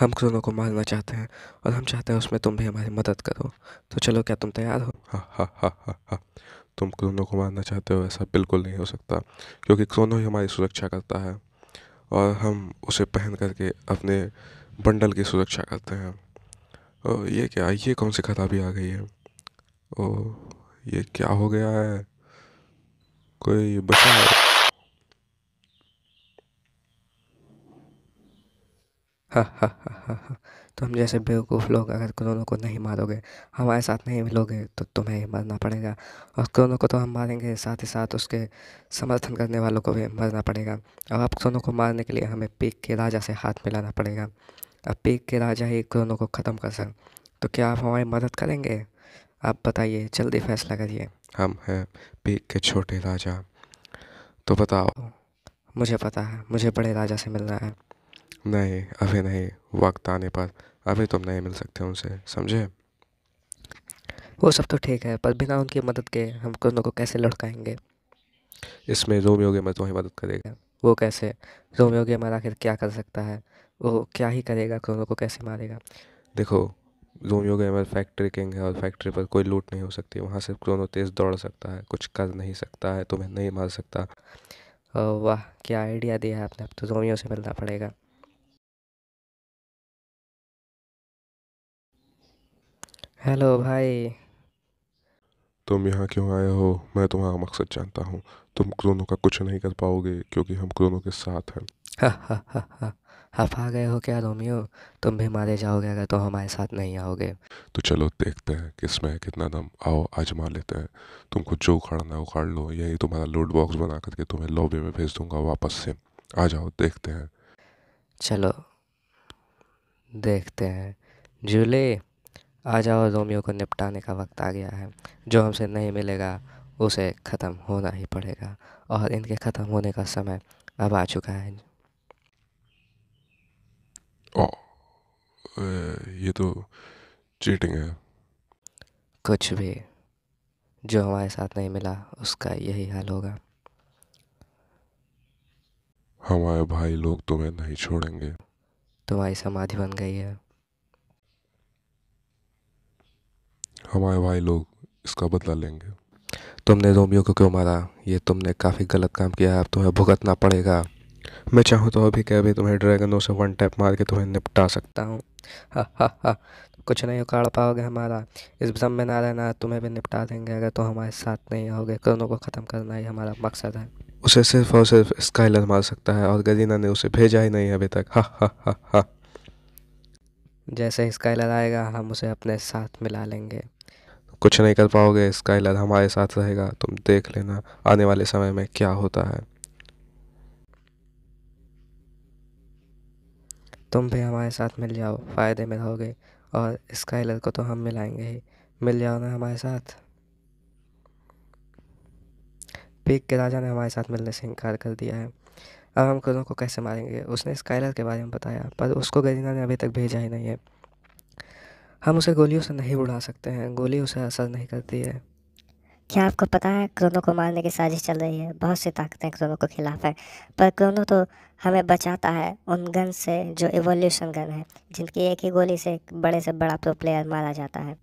हम दोनों को मारना चाहते हैं और हम चाहते हैं उसमें तुम भी हमारी मदद करो तो चलो क्या तुम तैयार हो हा हा हा हा हा तुम क्रोनो को मारना चाहते हो ऐसा बिल्कुल नहीं हो सकता क्योंकि क्रोनो ही हमारी सुरक्षा करता है और हम उसे पहन करके अपने बंडल की सुरक्षा करते हैं ओ ये क्या ये कौन सी खराबी आ गई है ओ ये क्या हो गया है कोई बचा है हा हा हा हा तुम तो जैसे बेवकूफ़ लोग अगर क्रोनो को नहीं मारोगे हमारे साथ नहीं मिलोगे तो तुम्हें मरना पड़ेगा और क्रोनो को तो हम मारेंगे साथ ही साथ उसके समर्थन करने वालों को भी मरना पड़ेगा अब आप क्रोनो को मारने के लिए हमें पीक के राजा से हाथ मिलाना पड़ेगा अब पीक के राजा ही क्रोनो को ख़त्म कर सक तो क्या आप हमारी मदद करेंगे आप बताइए जल्दी फैसला करिए हम हैं पीक के छोटे राजा तो बताओ मुझे पता है मुझे बड़े राजा से मिलना है नहीं अभी नहीं वक्त आने पर अभी तुम नहीं मिल सकते उनसे समझे वो सब तो ठीक है पर बिना उनकी मदद के हम दोनों को कैसे लड़काएंगे इसमें रोमियो गेमर तुम्हें मदद करेगा वो कैसे रोमियो गेमर आखिर क्या कर सकता है वो क्या ही करेगा दोनों को कैसे मारेगा देखो रोमियो गेमर फैक्ट्री किंग है और फैक्ट्री पर कोई लूट नहीं हो सकती वहाँ सिर्फ क्रोनो तेज़ दौड़ सकता है कुछ कर नहीं सकता है तुम्हें नहीं मार सकता वाह क्या आइडिया दिया है आपने अब तो रोमियो से मिलना पड़ेगा हेलो भाई तुम यहाँ क्यों आए हो मैं तुम्हारा मकसद जानता हूँ तुम दोनों का कुछ नहीं कर पाओगे क्योंकि हम दोनों के साथ हैं हा हा हफा गए हो क्या रोमियो तुम भी मारे जाओगे अगर तो हमारे साथ नहीं आओगे तो चलो देखते हैं किस में है कितना दम आओ आजमा लेते हैं तुमको जो उखाड़ना है उखाड़ लो यही तुम्हारा लोड बॉक्स बना करके तुम्हें लॉबी में भेज दूंगा वापस से आ जाओ देखते हैं चलो देखते हैं जूले आ जाओ रोमियो को निपटाने का वक्त आ गया है जो हमसे नहीं मिलेगा उसे ख़त्म होना ही पड़ेगा और इनके ख़त्म होने का समय अब आ चुका है ओ, ये तो चीटिंग है कुछ भी जो हमारे साथ नहीं मिला उसका यही हाल होगा हमारे भाई लोग तुम्हें नहीं छोड़ेंगे तुम्हारी समाधि बन गई है हमारे भाई लोग इसका बदला लेंगे तुमने रोमियो को क्यों मारा ये तुमने काफ़ी गलत काम किया अब तुम्हें भुगतना पड़ेगा मैं चाहूँ तो अभी क्या भी तुम्हें ड्रैगनों से वन टैप मार के तुम्हें निपटा सकता हूँ हा कुछ नहीं उखाड़ पाओगे हमारा इस भ्रम में ना रहना तुम्हें भी निपटा देंगे अगर तुम हमारे साथ नहीं आओगे करोनों को ख़त्म करना ही हमारा मकसद है उसे सिर्फ और सिर्फ स्काइलर मार सकता है और गरीना ने उसे भेजा ही नहीं अभी तक हा हा हा हा जैसे स्काइलर आएगा हम उसे अपने साथ मिला लेंगे कुछ नहीं कर पाओगे इसका इलाज हमारे साथ रहेगा तुम देख लेना आने वाले समय में क्या होता है तुम भी हमारे साथ मिल जाओ फ़ायदे में रहोगे और स्काइलर को तो हम मिलाएंगे ही मिल जाओ ना हमारे साथ पीक के राजा ने हमारे साथ मिलने से इनकार कर दिया है अब हम कुरों को कैसे मारेंगे उसने स्काइलर के बारे में बताया पर उसको गरीना ने अभी तक भेजा ही नहीं है हम उसे गोलियों से नहीं उड़ा सकते हैं गोली उसे असर नहीं करती है क्या आपको पता है क्रोनो को मारने की साजिश चल रही है बहुत सी ताकतें क्रोनो के खिलाफ है पर क्रोनो तो हमें बचाता है उन गन से जो एवोल्यूशन गन है जिनकी एक ही गोली से बड़े से बड़ा प्रो तो प्लेयर मारा जाता है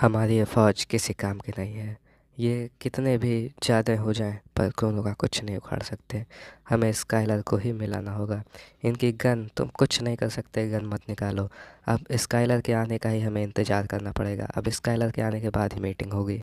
हमारी ये फौज किसी काम की नहीं है ये कितने भी ज़्यादा हो जाएं पर क्रोनो का कुछ नहीं उखाड़ सकते हमें स्काइलर को ही मिलाना होगा इनकी गन तुम कुछ नहीं कर सकते गन मत निकालो अब स्काइलर के आने का ही हमें इंतज़ार करना पड़ेगा अब स्काइलर के आने के बाद ही मीटिंग होगी